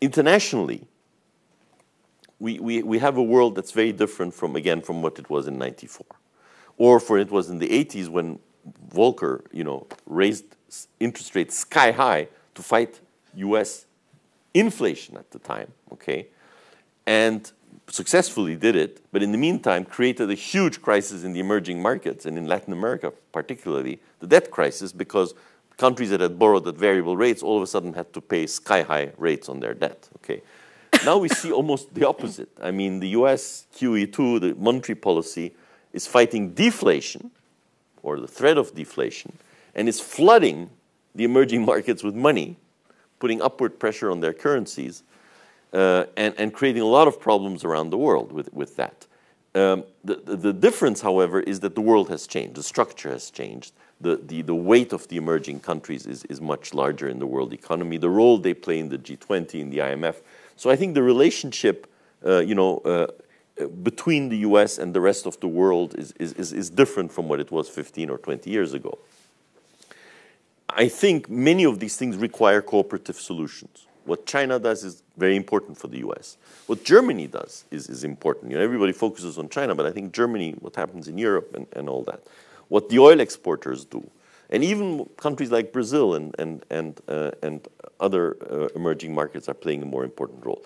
Internationally, we, we, we have a world that's very different from, again, from what it was in 94. Or for it was in the 80s when Volcker, you know, raised interest rates sky high to fight U.S. inflation at the time, okay? And successfully did it, but in the meantime created a huge crisis in the emerging markets and in Latin America particularly, the debt crisis, because countries that had borrowed at variable rates all of a sudden had to pay sky high rates on their debt. Okay. now we see almost the opposite. I mean, the US QE2, the monetary policy, is fighting deflation or the threat of deflation and is flooding the emerging markets with money, putting upward pressure on their currencies uh, and, and creating a lot of problems around the world with, with that. Um, the, the, difference, however, is that the world has changed, the structure has changed. The, the, the weight of the emerging countries is, is much larger in the world economy, the role they play in the G20, in the IMF. So I think the relationship, uh, you know, uh, uh between the US and the rest of the world is, is, is different from what it was 15 or 20 years ago. I think many of these things require cooperative solutions. What China does is very important for the US. What Germany does is, is important. You know, everybody focuses on China, but I think Germany, what happens in Europe and, and all that. What the oil exporters do. And even countries like Brazil and, and, and, uh, and other uh, emerging markets are playing a more important role.